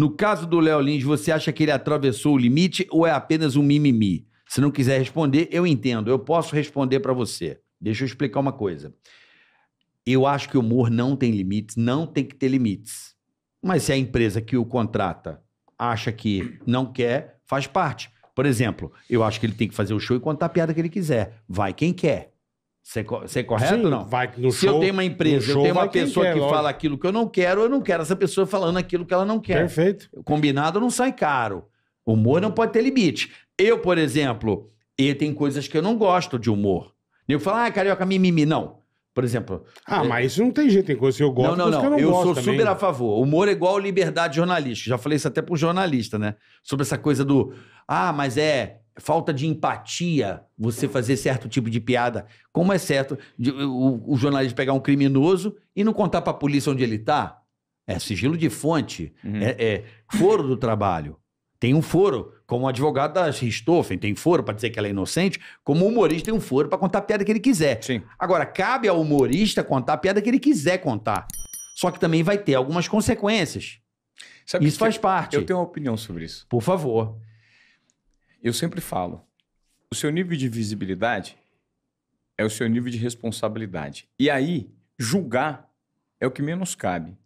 No caso do Léo Lins, você acha que ele atravessou o limite ou é apenas um mimimi? Se não quiser responder, eu entendo, eu posso responder para você. Deixa eu explicar uma coisa. Eu acho que o humor não tem limites, não tem que ter limites. Mas se a empresa que o contrata acha que não quer, faz parte. Por exemplo, eu acho que ele tem que fazer o show e contar a piada que ele quiser. Vai quem quer. Você é correto Sim, ou não? Vai no Se show, eu tenho uma empresa, eu tenho uma pessoa quer, que lógico. fala aquilo que eu não quero, eu não quero essa pessoa falando aquilo que ela não quer. Perfeito. Combinado não sai caro. Humor não pode ter limite. Eu, por exemplo, e tem coisas que eu não gosto de humor. Eu falo, ah, carioca, mimimi. Não. Por exemplo. Ah, é... mas isso não tem jeito, tem coisa que eu gosto. Não, não, não. eu, eu sou também. super a favor. Humor é igual liberdade jornalística. Já falei isso até para o jornalista, né? Sobre essa coisa do. Ah, mas é falta de empatia você fazer certo tipo de piada. Como é certo de, o, o, jornalista pegar um criminoso e não contar para a polícia onde ele está? É sigilo de fonte, uhum. é, é, foro do trabalho. Tem um foro, como o advogado da Ristoffen tem foro para dizer que ela é inocente, como o humorista tem um foro para contar a piada que ele quiser. Sim. Agora, cabe ao humorista contar a piada que ele quiser contar. Só que também vai ter algumas consequências. Sabe isso faz parte. Eu tenho uma opinião sobre isso. Por favor. Eu sempre falo, o seu nível de visibilidade é o seu nível de responsabilidade. E aí, julgar é o que menos cabe.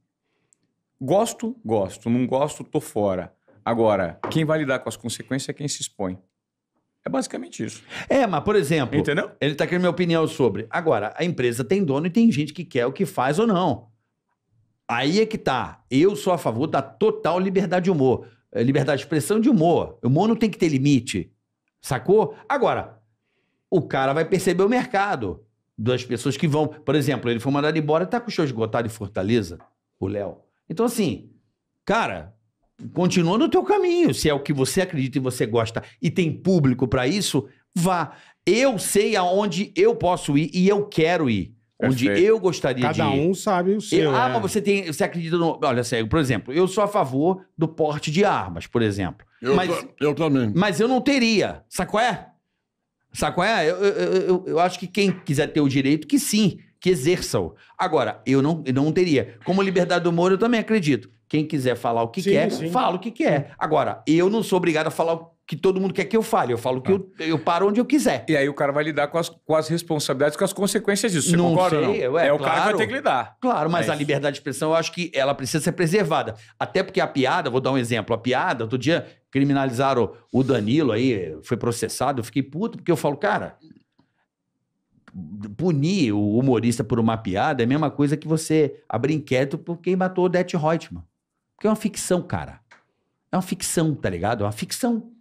Gosto, gosto. Não gosto, tô fora. Agora, quem vai lidar com as consequências é quem se expõe. É basicamente isso. É, mas, por exemplo, Entendeu? ele está querendo minha opinião sobre. Agora, a empresa tem dono e tem gente que quer o que faz ou não. Aí é que tá. Eu sou a favor da total liberdade de humor. É, liberdade de expressão de humor. O humor não tem que ter limite. Sacou? Agora, o cara vai perceber o mercado das pessoas que vão. Por exemplo, ele foi mandado embora, e tá com o show esgotado em Fortaleza, o Léo. Então, assim, cara, continua no teu caminho. Se é o que você acredita e você gosta e tem público para isso, vá. Eu sei aonde eu posso ir e eu quero ir. Onde eu gostaria Cada de. Cada um sabe o seu. Eu, ah, é. mas você tem. Você acredita no. Olha, cego, por exemplo, eu sou a favor do porte de armas, por exemplo. Eu, mas, tô, eu também. Mas eu não teria. Saco é? é? Eu, eu, eu, eu acho que quem quiser ter o direito, que sim, que exerça-o. Agora, eu não, eu não teria. Como liberdade do humor, eu também acredito. Quem quiser falar o que sim, quer, sim. fala o que quer. Agora, eu não sou obrigado a falar o que todo mundo quer que eu fale. Eu falo que ah. eu, eu paro onde eu quiser. E aí o cara vai lidar com as, com as responsabilidades, com as consequências disso. Você não concorda sei, não? É, é claro, o cara que vai ter que lidar. Claro, mas é a liberdade de expressão eu acho que ela precisa ser preservada. Até porque a piada, vou dar um exemplo, a piada, outro dia criminalizaram o Danilo aí, foi processado, eu fiquei puto, porque eu falo, cara, punir o humorista por uma piada é a mesma coisa que você abrir inquérito por quem matou o Det Reutemann. Porque é uma ficção, cara. É uma ficção, tá ligado? É uma ficção.